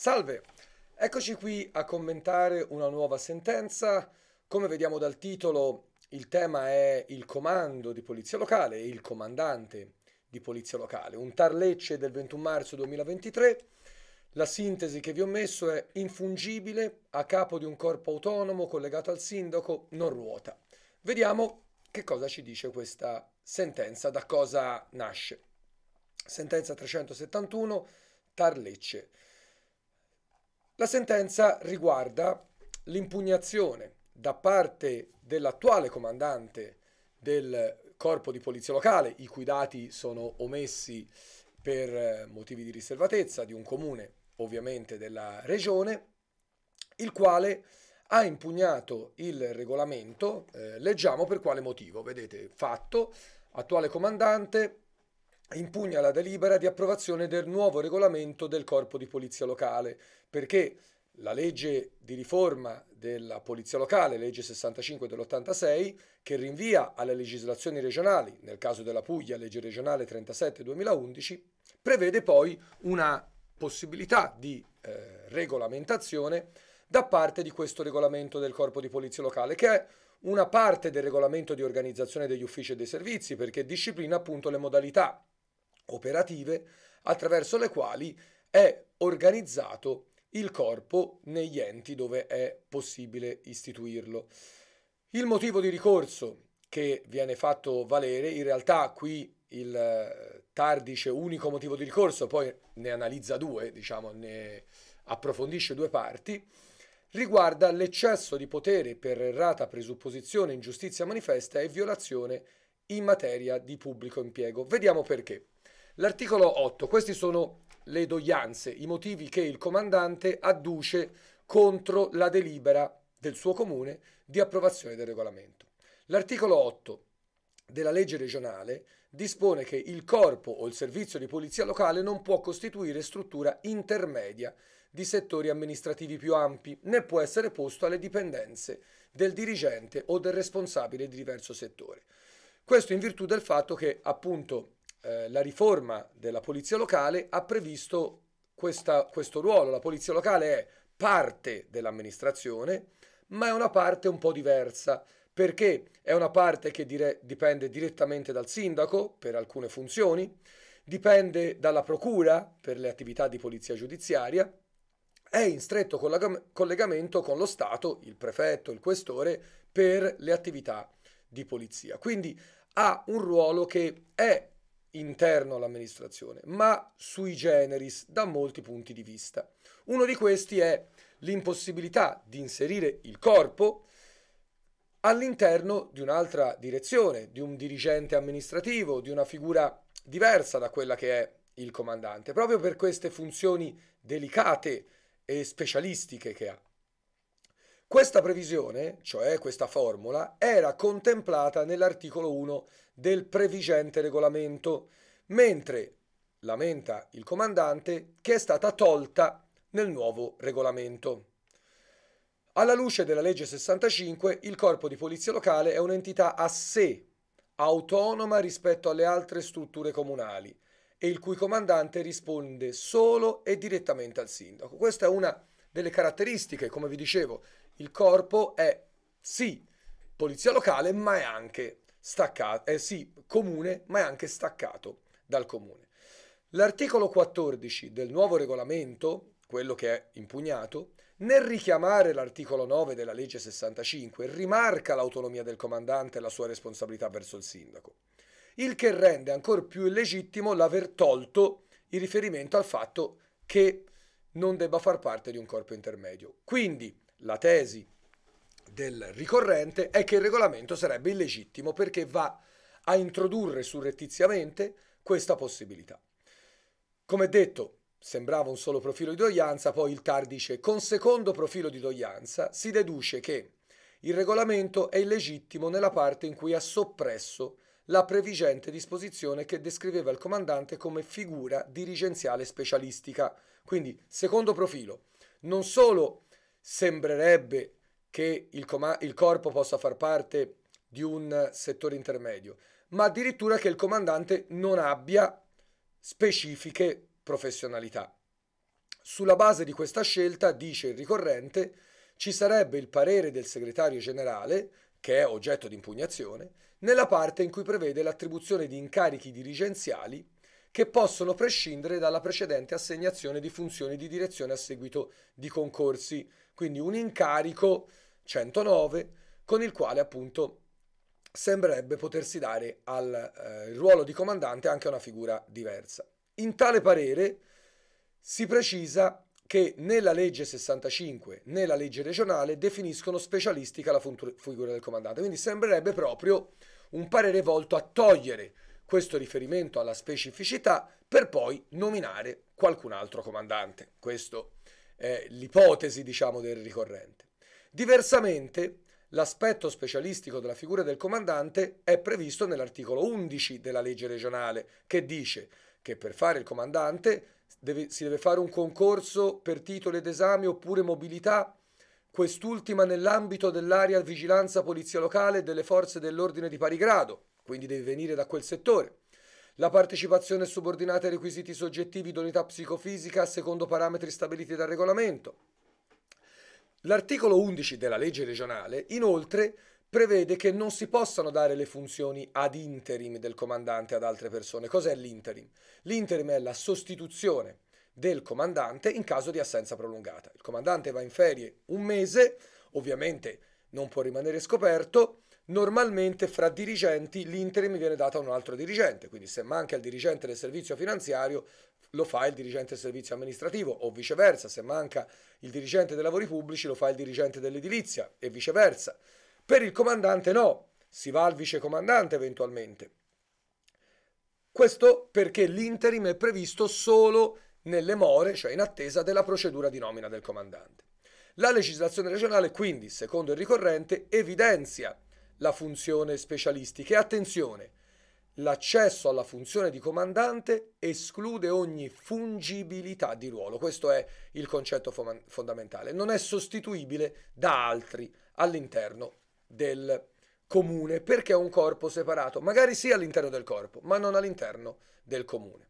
Salve, eccoci qui a commentare una nuova sentenza. Come vediamo dal titolo, il tema è il comando di polizia locale, e il comandante di polizia locale, un tarlecce del 21 marzo 2023. La sintesi che vi ho messo è infungibile, a capo di un corpo autonomo collegato al sindaco, non ruota. Vediamo che cosa ci dice questa sentenza, da cosa nasce. Sentenza 371, Tarlecce. La sentenza riguarda l'impugnazione da parte dell'attuale comandante del corpo di polizia locale, i cui dati sono omessi per eh, motivi di riservatezza di un comune, ovviamente della regione, il quale ha impugnato il regolamento, eh, leggiamo per quale motivo, vedete, fatto, attuale comandante impugna la delibera di approvazione del nuovo regolamento del Corpo di Polizia Locale, perché la legge di riforma della Polizia Locale, legge 65 dell'86, che rinvia alle legislazioni regionali, nel caso della Puglia, legge regionale 37-2011, prevede poi una possibilità di eh, regolamentazione da parte di questo regolamento del Corpo di Polizia Locale, che è una parte del regolamento di organizzazione degli uffici e dei servizi, perché disciplina appunto le modalità operative attraverso le quali è organizzato il corpo negli enti dove è possibile istituirlo. Il motivo di ricorso che viene fatto valere, in realtà qui il eh, TAR dice unico motivo di ricorso, poi ne analizza due, diciamo, ne approfondisce due parti, riguarda l'eccesso di potere per errata presupposizione, ingiustizia manifesta e violazione in materia di pubblico impiego. Vediamo perché. L'articolo 8, queste sono le doglianze, i motivi che il comandante adduce contro la delibera del suo comune di approvazione del regolamento. L'articolo 8 della legge regionale dispone che il corpo o il servizio di polizia locale non può costituire struttura intermedia di settori amministrativi più ampi, né può essere posto alle dipendenze del dirigente o del responsabile di diverso settore. Questo in virtù del fatto che appunto eh, la riforma della polizia locale ha previsto questa, questo ruolo. La polizia locale è parte dell'amministrazione, ma è una parte un po' diversa, perché è una parte che dire, dipende direttamente dal sindaco per alcune funzioni, dipende dalla procura per le attività di polizia giudiziaria, è in stretto collegamento con lo Stato, il prefetto, il questore, per le attività di polizia. Quindi ha un ruolo che è interno all'amministrazione, ma sui generis da molti punti di vista. Uno di questi è l'impossibilità di inserire il corpo all'interno di un'altra direzione, di un dirigente amministrativo, di una figura diversa da quella che è il comandante, proprio per queste funzioni delicate e specialistiche che ha. Questa previsione, cioè questa formula, era contemplata nell'articolo 1 del previgente regolamento, mentre lamenta il comandante che è stata tolta nel nuovo regolamento. Alla luce della legge 65, il corpo di polizia locale è un'entità a sé, autonoma rispetto alle altre strutture comunali e il cui comandante risponde solo e direttamente al sindaco. Questa è una delle caratteristiche, come vi dicevo, il corpo è sì polizia locale, ma è anche staccato, è eh, sì, comune, ma è anche staccato dal comune. L'articolo 14 del nuovo regolamento, quello che è impugnato, nel richiamare l'articolo 9 della legge 65, rimarca l'autonomia del comandante e la sua responsabilità verso il sindaco, il che rende ancora più illegittimo l'aver tolto il riferimento al fatto che non debba far parte di un corpo intermedio. Quindi la tesi del ricorrente è che il regolamento sarebbe illegittimo perché va a introdurre surrettiziamente questa possibilità. Come detto, sembrava un solo profilo di doglianza, poi il TAR dice con secondo profilo di doglianza si deduce che il regolamento è illegittimo nella parte in cui ha soppresso la previgente disposizione che descriveva il comandante come figura dirigenziale specialistica. Quindi, secondo profilo, non solo sembrerebbe che il, coma- il corpo possa far parte di un settore intermedio, ma addirittura che il comandante non abbia specifiche professionalità. Sulla base di questa scelta, dice il ricorrente, ci sarebbe il parere del segretario generale, che è oggetto di impugnazione, nella parte in cui prevede l'attribuzione di incarichi dirigenziali che possono prescindere dalla precedente assegnazione di funzioni di direzione a seguito di concorsi quindi un incarico 109 con il quale appunto sembrerebbe potersi dare al eh, ruolo di comandante anche una figura diversa. In tale parere si precisa che né la legge 65 né la legge regionale definiscono specialistica la figura del comandante, quindi sembrerebbe proprio un parere volto a togliere questo riferimento alla specificità per poi nominare qualcun altro comandante. Questo è eh, l'ipotesi diciamo, del ricorrente. Diversamente, L'aspetto specialistico della figura del comandante è previsto nell'articolo 11 della legge regionale, che dice che per fare il comandante deve, si deve fare un concorso per titoli d'esame oppure mobilità, quest'ultima nell'ambito dell'area vigilanza polizia locale delle forze dell'ordine di pari grado, quindi devi venire da quel settore. La partecipazione è subordinata ai requisiti soggettivi d'unità psicofisica secondo parametri stabiliti dal regolamento. L'articolo 11 della legge regionale, inoltre, prevede che non si possano dare le funzioni ad interim del comandante ad altre persone. Cos'è l'interim? L'interim è la sostituzione del comandante in caso di assenza prolungata. Il comandante va in ferie un mese, ovviamente non può rimanere scoperto, Normalmente fra dirigenti l'interim viene data a un altro dirigente, quindi se manca il dirigente del servizio finanziario lo fa il dirigente del servizio amministrativo o viceversa, se manca il dirigente dei lavori pubblici lo fa il dirigente dell'edilizia e viceversa. Per il comandante no, si va al vicecomandante eventualmente. Questo perché l'interim è previsto solo nelle more, cioè in attesa della procedura di nomina del comandante. La legislazione regionale quindi, secondo il ricorrente, evidenzia la funzione specialistica. E attenzione, l'accesso alla funzione di comandante esclude ogni fungibilità di ruolo. Questo è il concetto fondamentale. Non è sostituibile da altri all'interno del comune perché è un corpo separato, magari sì all'interno del corpo, ma non all'interno del comune.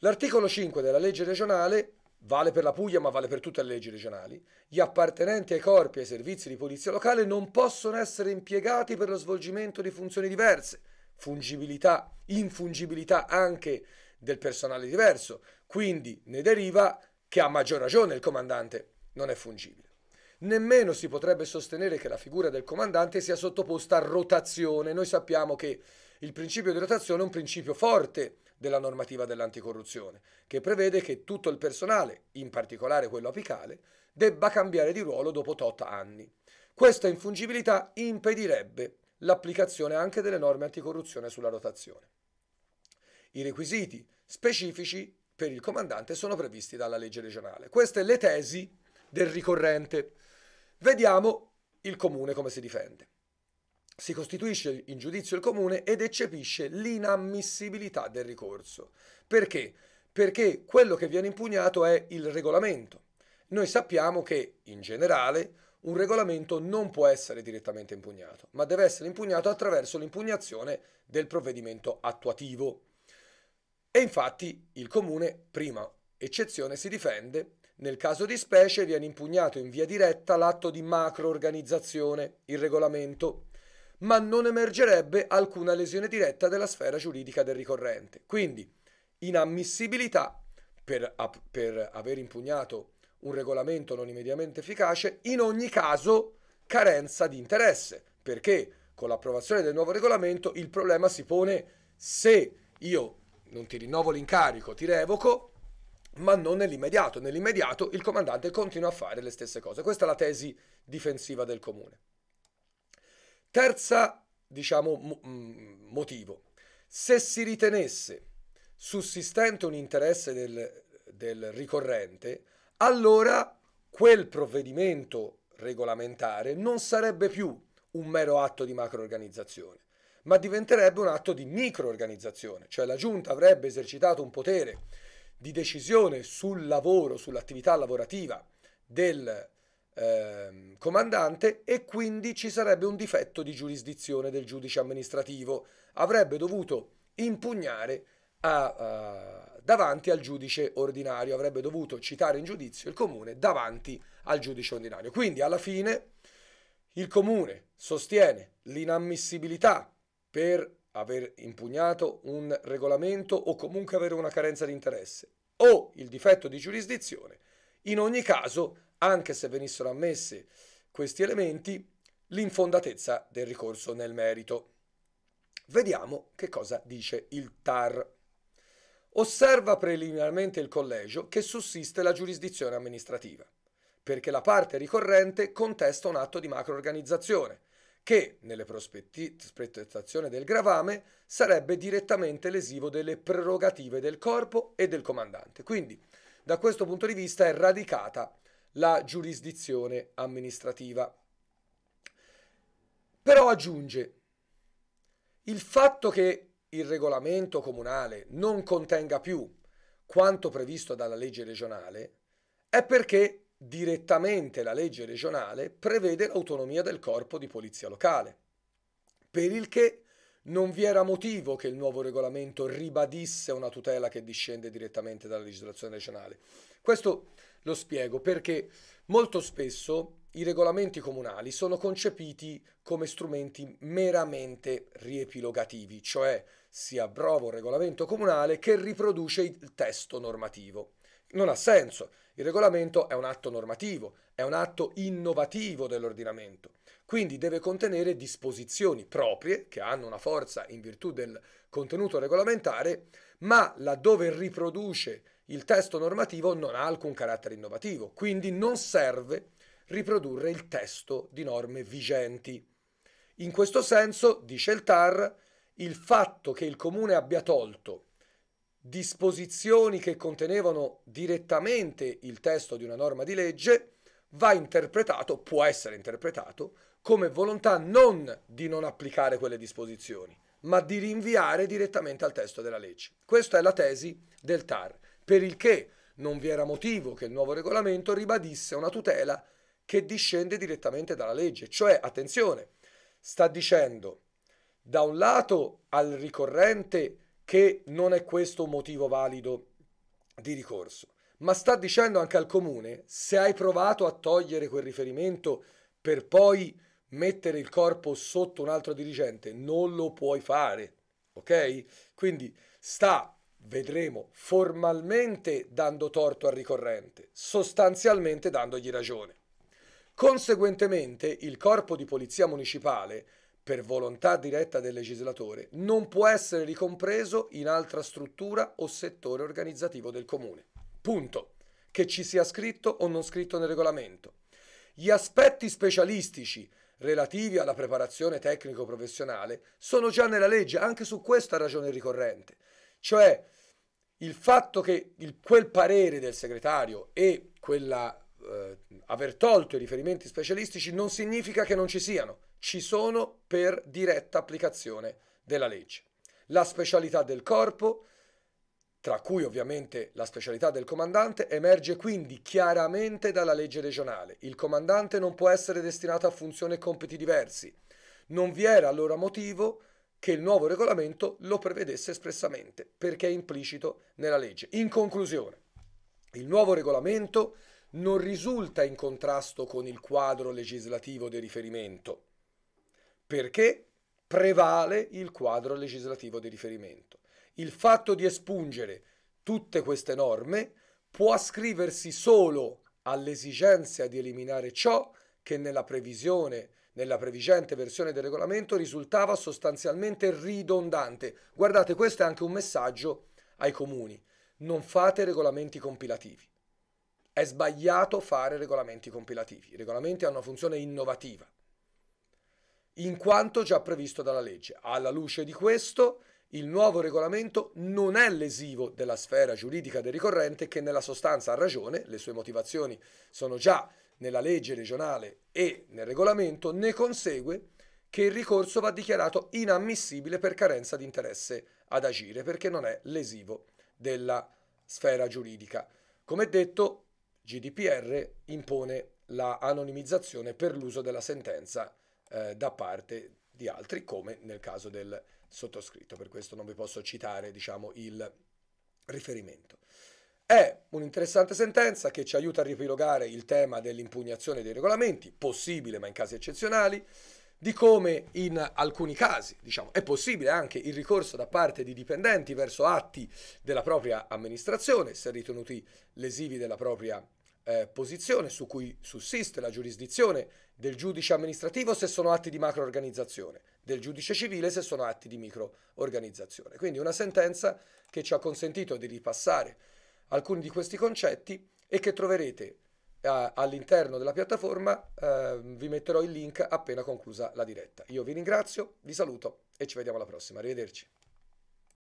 L'articolo 5 della legge regionale vale per la Puglia ma vale per tutte le leggi regionali, gli appartenenti ai corpi e ai servizi di polizia locale non possono essere impiegati per lo svolgimento di funzioni diverse, fungibilità, infungibilità anche del personale diverso, quindi ne deriva che a maggior ragione il comandante non è fungibile. Nemmeno si potrebbe sostenere che la figura del comandante sia sottoposta a rotazione, noi sappiamo che il principio di rotazione è un principio forte della normativa dell'anticorruzione, che prevede che tutto il personale, in particolare quello apicale, debba cambiare di ruolo dopo tot anni. Questa infungibilità impedirebbe l'applicazione anche delle norme anticorruzione sulla rotazione. I requisiti specifici per il comandante sono previsti dalla legge regionale. Queste le tesi del ricorrente. Vediamo il comune come si difende si costituisce in giudizio il comune ed eccepisce l'inammissibilità del ricorso. Perché? Perché quello che viene impugnato è il regolamento. Noi sappiamo che, in generale, un regolamento non può essere direttamente impugnato, ma deve essere impugnato attraverso l'impugnazione del provvedimento attuativo. E infatti il comune, prima eccezione, si difende nel caso di specie viene impugnato in via diretta l'atto di macro organizzazione, il regolamento, ma non emergerebbe alcuna lesione diretta della sfera giuridica del ricorrente. Quindi, inammissibilità per, per aver impugnato un regolamento non immediatamente efficace, in ogni caso carenza di interesse, perché con l'approvazione del nuovo regolamento il problema si pone se io non ti rinnovo l'incarico, ti revoco, ma non nell'immediato. Nell'immediato il comandante continua a fare le stesse cose. Questa è la tesi difensiva del comune. Terza, diciamo, mo- mm, motivo. Se si ritenesse sussistente un interesse del, del ricorrente, allora quel provvedimento regolamentare non sarebbe più un mero atto di macroorganizzazione, ma diventerebbe un atto di microorganizzazione, cioè la Giunta avrebbe esercitato un potere di decisione sul lavoro, sull'attività lavorativa del eh, comandante e quindi ci sarebbe un difetto di giurisdizione del giudice amministrativo. Avrebbe dovuto impugnare a, uh, davanti al giudice ordinario, avrebbe dovuto citare in giudizio il comune davanti al giudice ordinario. Quindi alla fine il comune sostiene l'inammissibilità per aver impugnato un regolamento o comunque avere una carenza di interesse o il difetto di giurisdizione. In ogni caso anche se venissero ammessi questi elementi, l'infondatezza del ricorso nel merito. Vediamo che cosa dice il TAR. Osserva preliminarmente il collegio che sussiste la giurisdizione amministrativa, perché la parte ricorrente contesta un atto di macroorganizzazione, che, nelle prospettazioni del gravame, sarebbe direttamente lesivo delle prerogative del corpo e del comandante. Quindi, da questo punto di vista, è radicata la giurisdizione amministrativa. Però aggiunge, il fatto che il regolamento comunale non contenga più quanto previsto dalla legge regionale è perché direttamente la legge regionale prevede l'autonomia del corpo di polizia locale, per il che non vi era motivo che il nuovo regolamento ribadisse una tutela che discende direttamente dalla legislazione regionale. Questo lo spiego perché molto spesso i regolamenti comunali sono concepiti come strumenti meramente riepilogativi, cioè si approva un regolamento comunale che riproduce il testo normativo. Non ha senso, il regolamento è un atto normativo, è un atto innovativo dell'ordinamento, quindi deve contenere disposizioni proprie che hanno una forza in virtù del contenuto regolamentare, ma laddove riproduce il testo normativo non ha alcun carattere innovativo, quindi non serve riprodurre il testo di norme vigenti. In questo senso, dice il TAR, il fatto che il Comune abbia tolto disposizioni che contenevano direttamente il testo di una norma di legge va interpretato, può essere interpretato, come volontà non di non applicare quelle disposizioni, ma di rinviare direttamente al testo della legge. Questa è la tesi del TAR per il che non vi era motivo che il nuovo regolamento ribadisse una tutela che discende direttamente dalla legge. Cioè, attenzione, sta dicendo da un lato al ricorrente che non è questo un motivo valido di ricorso, ma sta dicendo anche al comune se hai provato a togliere quel riferimento per poi mettere il corpo sotto un altro dirigente, non lo puoi fare, ok? Quindi sta vedremo formalmente dando torto al ricorrente, sostanzialmente dandogli ragione. Conseguentemente il corpo di polizia municipale, per volontà diretta del legislatore, non può essere ricompreso in altra struttura o settore organizzativo del comune. Punto. Che ci sia scritto o non scritto nel regolamento. Gli aspetti specialistici relativi alla preparazione tecnico-professionale sono già nella legge, anche su questo ha ragione il ricorrente. Cioè il fatto che il, quel parere del segretario e quella, eh, aver tolto i riferimenti specialistici non significa che non ci siano, ci sono per diretta applicazione della legge. La specialità del corpo, tra cui ovviamente la specialità del comandante, emerge quindi chiaramente dalla legge regionale. Il comandante non può essere destinato a funzioni e compiti diversi. Non vi era allora motivo che il nuovo regolamento lo prevedesse espressamente, perché è implicito nella legge. In conclusione, il nuovo regolamento non risulta in contrasto con il quadro legislativo di riferimento, perché prevale il quadro legislativo di riferimento. Il fatto di espungere tutte queste norme può ascriversi solo all'esigenza di eliminare ciò che nella previsione nella previgente versione del regolamento risultava sostanzialmente ridondante. Guardate, questo è anche un messaggio ai comuni. Non fate regolamenti compilativi. È sbagliato fare regolamenti compilativi. I regolamenti hanno una funzione innovativa, in quanto già previsto dalla legge. Alla luce di questo, il nuovo regolamento non è lesivo della sfera giuridica del ricorrente che nella sostanza ha ragione, le sue motivazioni sono già nella legge regionale e nel regolamento, ne consegue che il ricorso va dichiarato inammissibile per carenza di interesse ad agire, perché non è lesivo della sfera giuridica. Come detto, GDPR impone la anonimizzazione per l'uso della sentenza eh, da parte di altri, come nel caso del sottoscritto. Per questo non vi posso citare diciamo, il riferimento. È un'interessante sentenza che ci aiuta a riepilogare il tema dell'impugnazione dei regolamenti, possibile ma in casi eccezionali, di come in alcuni casi diciamo, è possibile anche il ricorso da parte di dipendenti verso atti della propria amministrazione, se ritenuti lesivi della propria eh, posizione su cui sussiste la giurisdizione del giudice amministrativo se sono atti di macroorganizzazione, del giudice civile se sono atti di microorganizzazione. Quindi una sentenza che ci ha consentito di ripassare alcuni di questi concetti e che troverete eh, all'interno della piattaforma. Eh, vi metterò il link appena conclusa la diretta. Io vi ringrazio, vi saluto e ci vediamo alla prossima. Arrivederci.